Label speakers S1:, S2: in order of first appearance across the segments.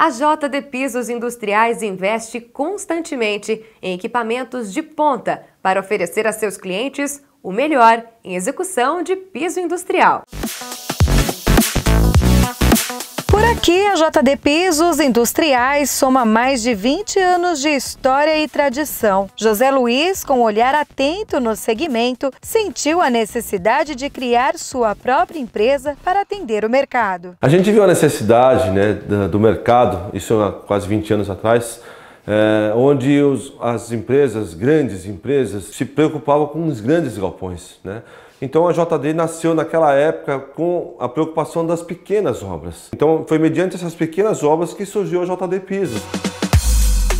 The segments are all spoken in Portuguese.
S1: A JD Pisos Industriais investe constantemente em equipamentos de ponta para oferecer a seus clientes o melhor em execução de piso industrial que a JD Pisos Industriais soma mais de 20 anos de história e tradição. José Luiz, com um olhar atento no segmento, sentiu a necessidade de criar sua própria empresa para atender o mercado.
S2: A gente viu a necessidade né, do mercado, isso há quase 20 anos atrás, é, onde os, as empresas, grandes empresas, se preocupavam com os grandes galpões. Né? Então a JD nasceu naquela época com a preocupação das pequenas obras. Então foi mediante essas pequenas obras que surgiu a JD Pisos.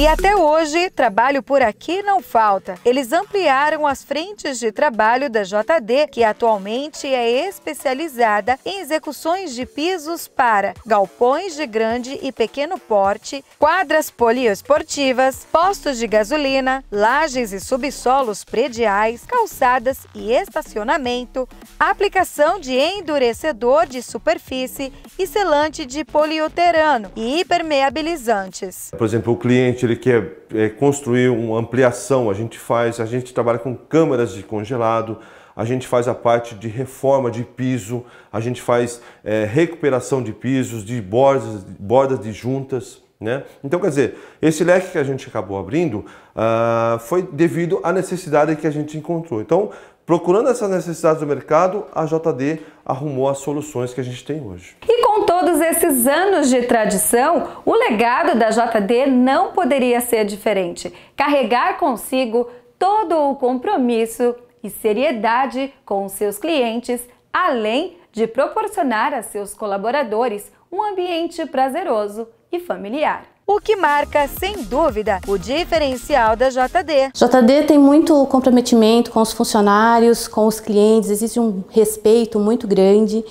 S1: E até hoje, trabalho por aqui não falta. Eles ampliaram as frentes de trabalho da JD, que atualmente é especializada em execuções de pisos para galpões de grande e pequeno porte, quadras poliesportivas, postos de gasolina, lajes e subsolos prediais, calçadas e estacionamento, aplicação de endurecedor de superfície e selante de poliuterano e hipermeabilizantes.
S2: Por exemplo, o cliente ele quer é, construir uma ampliação, a gente faz, a gente trabalha com câmaras de congelado, a gente faz a parte de reforma de piso, a gente faz é, recuperação de pisos, de bordas, bordas de juntas. Né? Então, quer dizer, esse leque que a gente acabou abrindo ah, foi devido à necessidade que a gente encontrou. Então, procurando essas necessidades do mercado, a JD arrumou as soluções que a gente tem hoje.
S1: E todos esses anos de tradição, o legado da JD não poderia ser diferente. Carregar consigo todo o compromisso e seriedade com os seus clientes, além de proporcionar a seus colaboradores um ambiente prazeroso e familiar o que marca, sem dúvida, o diferencial da JD. JD tem muito comprometimento com os funcionários, com os clientes, existe um respeito muito grande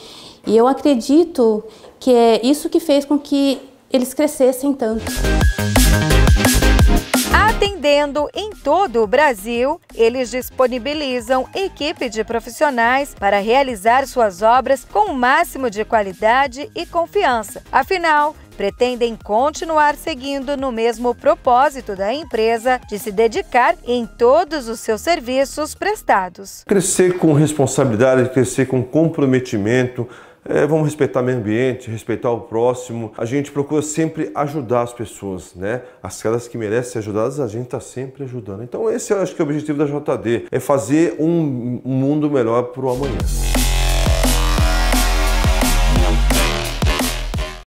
S1: e eu acredito que é isso que fez com que eles
S2: crescessem tanto.
S1: Atendendo em todo o Brasil, eles disponibilizam equipe de profissionais para realizar suas obras com o máximo de qualidade e confiança. Afinal, pretendem continuar seguindo no mesmo propósito da empresa de se dedicar em todos os seus serviços prestados.
S2: Crescer com responsabilidade, crescer com comprometimento, é, vamos respeitar o meio ambiente, respeitar o próximo. A gente procura sempre ajudar as pessoas, né? caras que merecem ser ajudadas, a gente está sempre ajudando. Então esse eu acho que é o objetivo da JD, é fazer um, um mundo melhor para o amanhã.